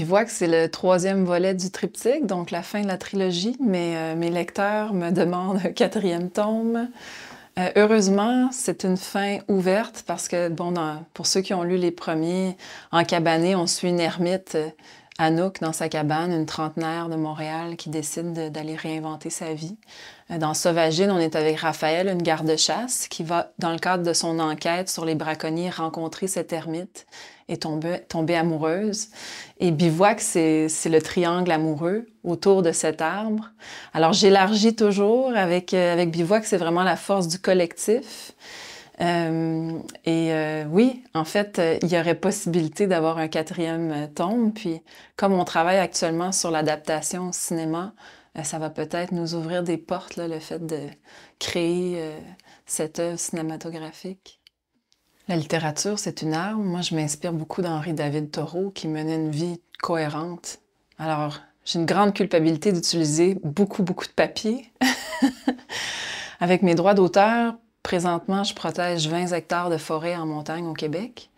Ils vois que c'est le troisième volet du triptyque, donc la fin de la trilogie, mais euh, mes lecteurs me demandent un quatrième tome. Euh, heureusement, c'est une fin ouverte parce que, bon, pour ceux qui ont lu les premiers, en cabané, on suit une ermite Anouk, dans sa cabane, une trentenaire de Montréal qui décide d'aller réinventer sa vie. Euh, dans Sauvagine, on est avec Raphaël, une garde-chasse, qui va, dans le cadre de son enquête sur les braconniers, rencontrer cette ermite et tomber, tomber amoureuse. Et Bivouac, c'est le triangle amoureux autour de cet arbre. Alors j'élargis toujours avec, euh, avec Bivouac, c'est vraiment la force du collectif. Euh, et euh, oui, en fait, euh, il y aurait possibilité d'avoir un quatrième tome. Puis, comme on travaille actuellement sur l'adaptation au cinéma, ça va peut-être nous ouvrir des portes, là, le fait de créer cette œuvre cinématographique. La littérature, c'est une arme. Moi, je m'inspire beaucoup d'Henri David Thoreau qui menait une vie cohérente. Alors, j'ai une grande culpabilité d'utiliser beaucoup, beaucoup de papier avec mes droits d'auteur Présentement, je protège 20 hectares de forêt en montagne au Québec.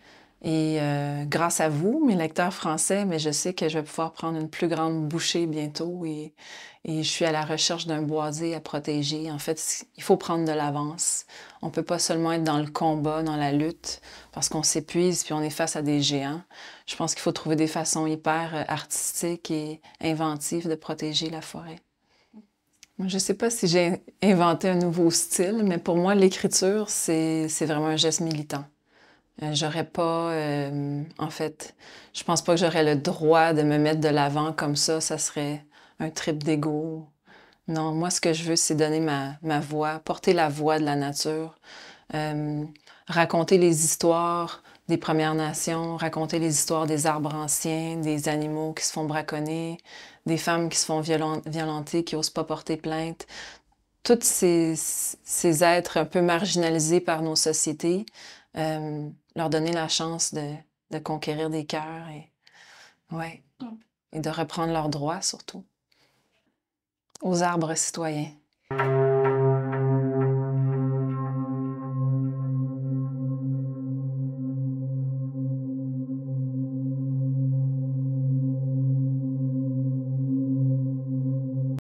Et euh, grâce à vous, mes lecteurs français, mais je sais que je vais pouvoir prendre une plus grande bouchée bientôt et, je suis à la recherche d'un boisier à protéger. En fait, il faut prendre de l'avance. On ne peut pas seulement être dans le combat, dans la lutte, parce qu'on s'épuise puis on est face à des géants. Je pense qu'il faut trouver des façons hyper euh, artistiques et inventives de protéger la forêt. Je ne sais pas si j'ai inventé un nouveau style, mais pour moi, l'écriture, c'est vraiment un geste militant. Euh, j'aurais pas, euh, en fait, je pense pas que j'aurais le droit de me mettre de l'avant comme ça. Ça serait un trip d'ego. Non, moi, ce que je veux, c'est donner ma, voix, porter la voix de la nature, euh, raconter les histoires des Premières Nations, raconter les histoires des arbres anciens, des animaux qui se font braconner, des femmes qui se font violenter, qui osent pas porter plainte. Tous ces, êtres un peu marginalisés par nos sociétés, euh, leur donner la chance de, conquérir des cœurs et, ouais, et de reprendre leurs droits surtout. Aux arbres citoyens.